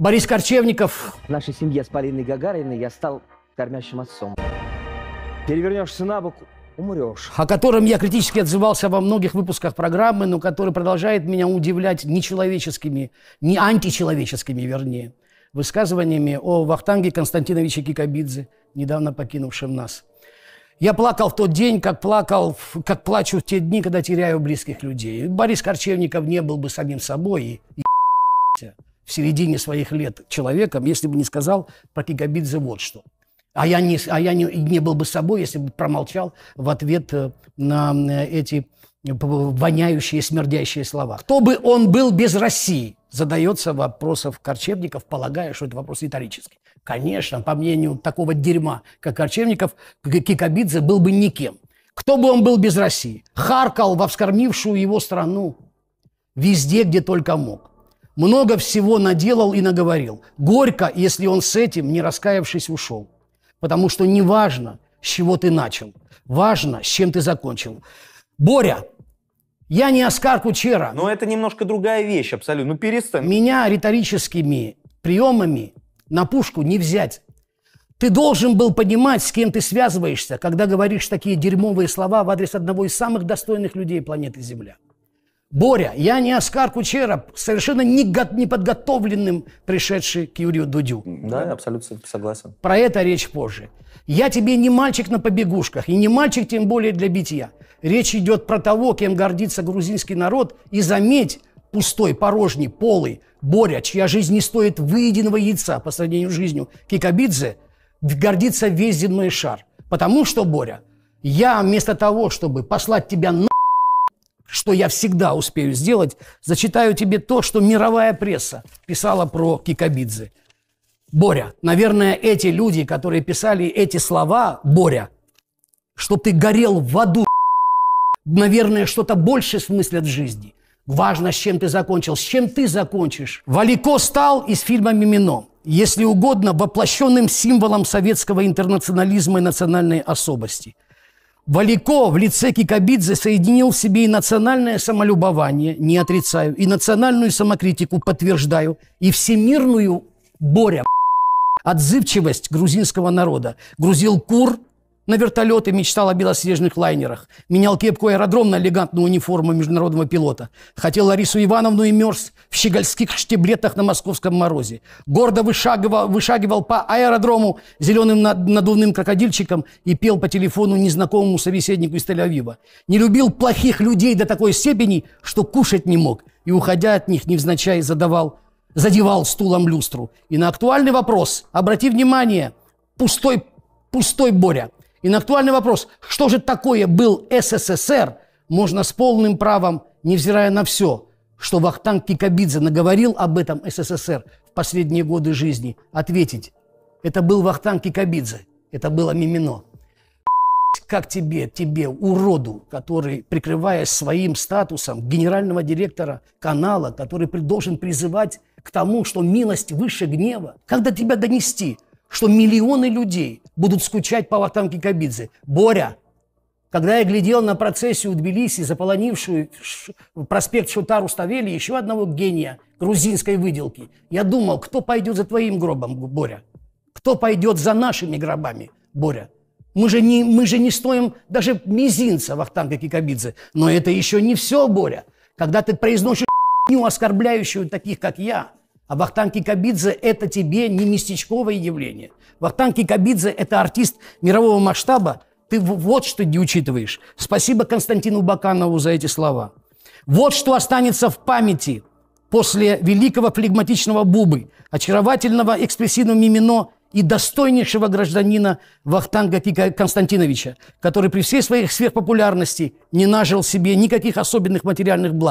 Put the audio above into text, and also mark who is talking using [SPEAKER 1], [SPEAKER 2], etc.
[SPEAKER 1] Борис Корчевников. В нашей семье с Полиной Гагариной я стал кормящим отцом. Перевернешься на бок, умрешь. О котором я критически отзывался во многих выпусках программы, но который продолжает меня удивлять нечеловеческими, не античеловеческими, вернее, высказываниями о Вахтанге Константиновиче Кикабидзе, недавно покинувшем нас. Я плакал в тот день, как плакал, как плачу в те дни, когда теряю близких людей. Борис Корчевников не был бы самим собой и, и в середине своих лет человеком, если бы не сказал про Кигабидзе вот что. А я, не, а я не, не был бы собой, если бы промолчал в ответ э, на э, эти э, воняющие, смердящие слова. Кто бы он был без России? Задается вопросов Корчевников, полагая, что это вопрос риторический. Конечно, по мнению такого дерьма, как Корчевников, Кикабидзе был бы никем. Кто бы он был без России? Харкал во вскормившую его страну. Везде, где только мог много всего наделал и наговорил. Горько, если он с этим, не раскаявшись, ушел. Потому что не важно, с чего ты начал. Важно, с чем ты закончил. Боря, я не Оскар Кучера. Но это немножко другая вещь абсолютно. Ну перестань. Меня риторическими приемами на пушку не взять. Ты должен был понимать, с кем ты связываешься, когда говоришь такие дерьмовые слова в адрес одного из самых достойных людей планеты Земля. Боря, я не Оскар Кучера, совершенно не подготовленным пришедший к Юрию Дудю. Да, я абсолютно согласен. Про это речь позже. Я тебе не мальчик на побегушках, и не мальчик тем более для битья. Речь идет про того, кем гордится грузинский народ, и заметь, пустой, порожний, полый, Боря, чья жизнь не стоит выеденного яйца по сравнению с жизнью Кикабидзе, гордится весь земной шар. Потому что, Боря, я вместо того, чтобы послать тебя на что я всегда успею сделать, зачитаю тебе то, что мировая пресса писала про Кикабидзе. Боря, наверное, эти люди, которые писали эти слова, Боря, что ты горел в аду, наверное, что-то больше смыслят в жизни. Важно, с чем ты закончил, с чем ты закончишь. Валико стал из фильма «Мимино», если угодно, воплощенным символом советского интернационализма и национальной особости. Валико в лице Кикабидзе соединил в себе и национальное самолюбование, не отрицаю, и национальную самокритику, подтверждаю, и всемирную, Боря, отзывчивость грузинского народа. Грузил кур, на вертолеты, мечтал о белоснежных лайнерах. Менял кепку аэродром на элегантную униформу международного пилота. Хотел Ларису Ивановну и мерз в щегольских штиблетах на московском морозе. Гордо вышагивал, вышагивал по аэродрому зеленым надувным крокодильчиком и пел по телефону незнакомому собеседнику из Тель-Авива. Не любил плохих людей до такой степени, что кушать не мог. И, уходя от них, невзначай задавал задевал стулом люстру. И на актуальный вопрос, обрати внимание, пустой, пустой Боря – и на актуальный вопрос, что же такое был СССР, можно с полным правом, невзирая на все, что Вахтанг Кикабидзе наговорил об этом СССР в последние годы жизни, ответить. Это был Вахтанг Кикабидзе, это было Мимино. Как тебе, тебе, уроду, который, прикрываясь своим статусом генерального директора канала, который должен призывать к тому, что милость выше гнева, когда тебя донести – что миллионы людей будут скучать по Вахтанке Кабидзе. Боря, когда я глядел на процессию в Тбилиси, заполонившую проспект Шутару Ставели, еще одного гения грузинской выделки, я думал, кто пойдет за твоим гробом, Боря? Кто пойдет за нашими гробами, Боря? Мы же не, мы же не стоим даже мизинца Вахтанга Кикабидзе. Но это еще не все, Боря. Когда ты произносишь оскорбляющую таких, как я, а Вахтанки Кабидзе это тебе не местечковое явление. Вахтанки Кабидзе это артист мирового масштаба. Ты вот что не учитываешь. Спасибо Константину Баканову за эти слова. Вот что останется в памяти после великого флегматичного Бубы, очаровательного экспрессивного мимино и достойнейшего гражданина Вахтанга Кика Константиновича, который при всей своей сверхпопулярности не нажил себе никаких особенных материальных благ.